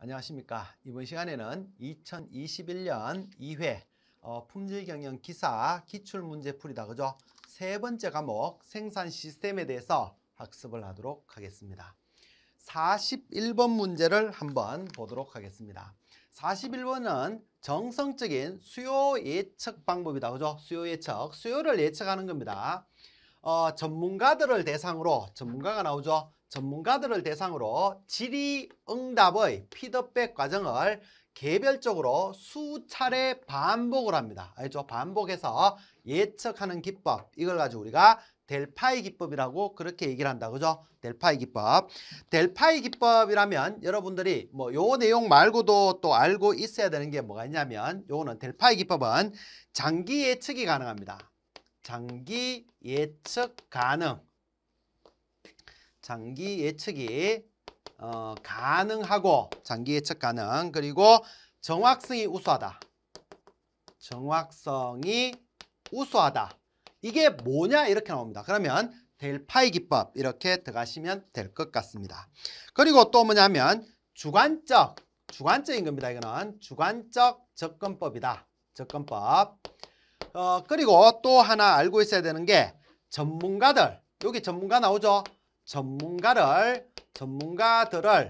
안녕하십니까. 이번 시간에는 2021년 2회 어, 품질경영 기사 기출문제 풀이다. 그죠? 세 번째 과목 생산 시스템에 대해서 학습을 하도록 하겠습니다. 41번 문제를 한번 보도록 하겠습니다. 41번은 정성적인 수요 예측 방법이다. 그죠? 수요 예측. 수요를 예측하는 겁니다. 어, 전문가들을 대상으로 전문가가 나오죠. 전문가들을 대상으로 질의응답의 피드백 과정을 개별적으로 수차례 반복을 합니다. 알죠? 반복해서 예측하는 기법 이걸 가지고 우리가 델파이 기법이라고 그렇게 얘기를 한다. 그죠? 델파이 기법. 델파이 기법이라면 여러분들이 뭐 요 내용 말고도 또 알고 있어야 되는 게 뭐가 있냐면 요거는 델파이 기법은 장기 예측이 가능합니다. 장기 예측 가능. 장기 예측이 어, 가능하고 장기 예측 가능 그리고 정확성이 우수하다 정확성이 우수하다 이게 뭐냐 이렇게 나옵니다 그러면 델파이 기법 이렇게 들어가시면 될 것 같습니다 그리고 또 뭐냐면 주관적 주관적인 겁니다 이거는 주관적 접근법이다 접근법 어, 그리고 또 하나 알고 있어야 되는 게 전문가들 여기 전문가 나오죠 전문가를 전문가들을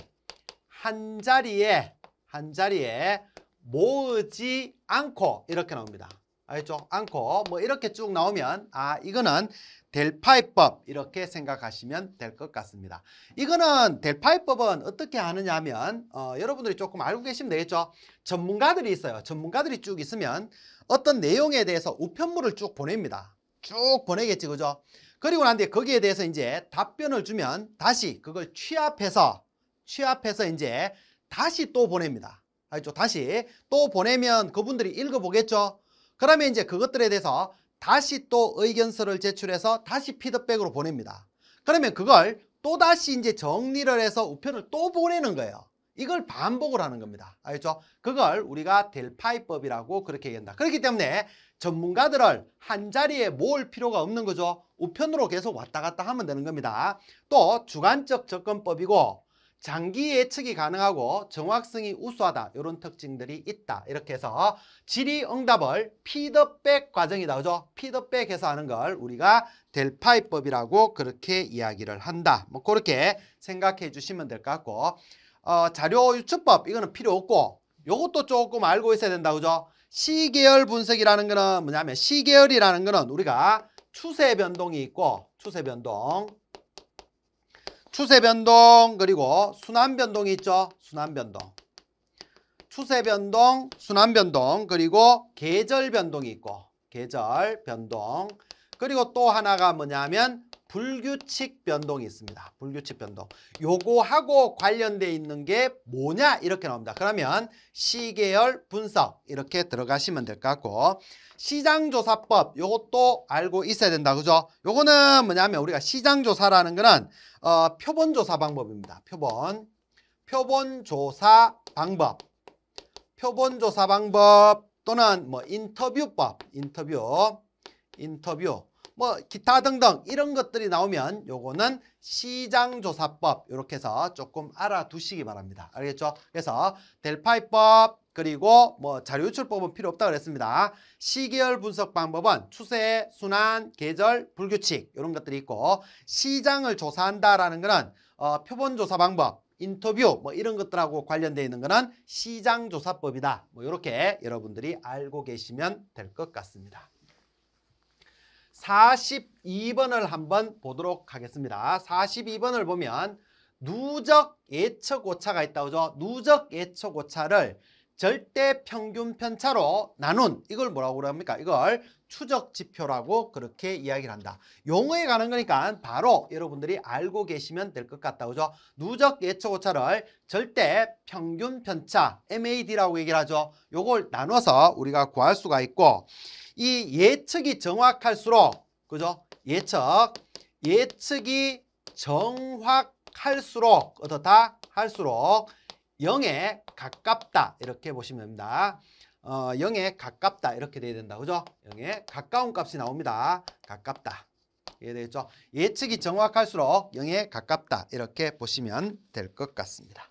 한 자리에 한 자리에 모으지 않고 이렇게 나옵니다. 알겠죠? 않고 뭐 이렇게 쭉 나오면 아 이거는 델파이법 이렇게 생각하시면 될 것 같습니다. 이거는 델파이법은 어떻게 하느냐 하면 어, 여러분들이 조금 알고 계시면 되겠죠. 전문가들이 있어요. 전문가들이 쭉 있으면 어떤 내용에 대해서 우편물을 쭉 보냅니다. 쭉 보내겠지 그죠? 그리고 난 뒤에 거기에 대해서 이제 답변을 주면 다시 그걸 취합해서 취합해서 이제 다시 또 보냅니다. 알죠? 다시 또 보내면 그분들이 읽어보겠죠? 그러면 이제 그것들에 대해서 다시 또 의견서를 제출해서 다시 피드백으로 보냅니다. 그러면 그걸 또다시 이제 정리를 해서 우편을 또 보내는 거예요. 이걸 반복을 하는 겁니다. 알겠죠? 그걸 우리가 델파이법이라고 그렇게 얘기한다. 그렇기 때문에 전문가들을 한자리에 모을 필요가 없는 거죠. 우편으로 계속 왔다 갔다 하면 되는 겁니다. 또 주관적 접근법이고 장기 예측이 가능하고 정확성이 우수하다 이런 특징들이 있다 이렇게 해서 질의응답을 피드백 과정이다 그죠? 피드백해서 하는 걸 우리가 델파이법이라고 그렇게 이야기를 한다 뭐 그렇게 생각해 주시면 될 것 같고 어, 자료 유출법 이거는 필요 없고 요것도 조금 알고 있어야 된다 그죠? 시계열 분석이라는 거는 뭐냐면 시계열이라는 거는 우리가 추세 변동이 있고 추세 변동 추세 변동 그리고 순환 변동이 있죠. 순환 변동. 추세 변동, 순환 변동 그리고 계절 변동이 있고 계절 변동 그리고 또 하나가 뭐냐면 불규칙 변동이 있습니다. 불규칙 변동. 요거하고 관련돼 있는 게 뭐냐? 이렇게 나옵니다. 그러면 시계열 분석 이렇게 들어가시면 될 것 같고 시장조사법 요것도 알고 있어야 된다. 그죠? 요거는 뭐냐면 우리가 시장조사라는 거는 어, 표본조사 방법입니다. 표본. 표본조사 방법. 표본조사 방법 또는 뭐 인터뷰법, 인터뷰, 인터뷰 뭐 기타 등등 이런 것들이 나오면 요거는 시장조사법 이렇게 해서 조금 알아두시기 바랍니다. 알겠죠? 그래서 델파이법 그리고 뭐 자료 유출법은 필요 없다 그랬습니다. 시계열 분석 방법은 추세, 순환, 계절, 불규칙 이런 것들이 있고 시장을 조사한다라는 거는 어, 표본 조사 방법 인터뷰 뭐 이런 것들하고 관련되어 있는 거는 시장조사법이다. 뭐 이렇게 여러분들이 알고 계시면 될 것 같습니다. 42번을 한번 보도록 하겠습니다. 42번을 보면 누적 예측 오차가 있다고 죠 누적 예측 오차를 절대 평균 편차로 나눈 이걸 뭐라고 그럽니까? 이걸 추적 지표라고 그렇게 이야기를 한다. 용어에 가는 거니까 바로 여러분들이 알고 계시면 될 것 같다. 그죠? 누적 예측 오차를 절대 평균 편차 MAD라고 얘기를 하죠. 요걸 나눠서 우리가 구할 수가 있고 이 예측이 정확할수록 그죠? 예측 예측이 정확할수록 어떻다? 할수록 영에 가깝다 이렇게 보시면 됩니다. 어, 0에 가깝다 이렇게 돼야 된다. 그죠? 0에 가까운 값이 나옵니다. 가깝다. 이해 되겠죠? 예측이 정확할수록 0에 가깝다 이렇게 보시면 될 것 같습니다.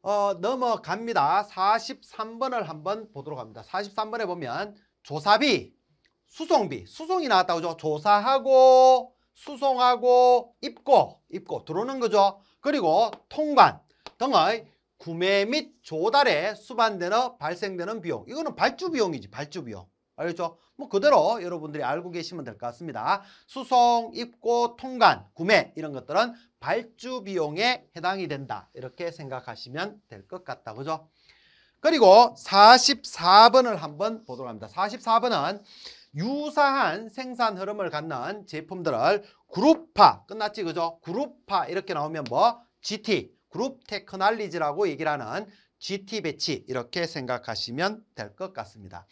어, 넘어갑니다. 43번을 한번 보도록 합니다. 43번에 보면 조사비, 수송비, 수송이 나왔다 그죠? 조사하고 수송하고 입고, 입고 들어오는 거죠. 그리고 통관, 등의 구매 및 조달에 수반되어 발생되는 비용. 이거는 발주 비용이지, 발주 비용. 알겠죠? 뭐 그대로 여러분들이 알고 계시면 될 것 같습니다. 수송, 입고, 통관, 구매 이런 것들은 발주 비용에 해당이 된다. 이렇게 생각하시면 될 것 같다. 그죠? 그리고 44번을 한번 보도록 합니다. 44번은 유사한 생산 흐름을 갖는 제품들을 그룹화, 끝났지 그죠? 그룹화 이렇게 나오면 뭐 GT, 그룹 테크놀리지라고 얘기를 하는 GT 배치 이렇게 생각하시면 될 것 같습니다.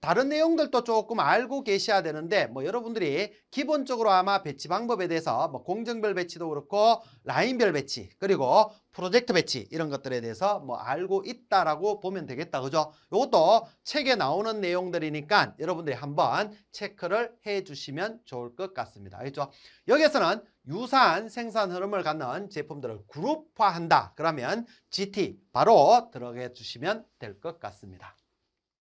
다른 내용들도 조금 알고 계셔야 되는데 뭐 여러분들이 기본적으로 아마 배치 방법에 대해서 뭐 공정별 배치도 그렇고 라인별 배치 그리고 프로젝트 배치 이런 것들에 대해서 뭐 알고 있다라고 보면 되겠다 그죠? 이것도 책에 나오는 내용들이니까 여러분들이 한번 체크를 해 주시면 좋을 것 같습니다 알죠? 여기에서는 유사한 생산 흐름을 갖는 제품들을 그룹화한다 그러면 GT 바로 들어가 주시면 될 것 같습니다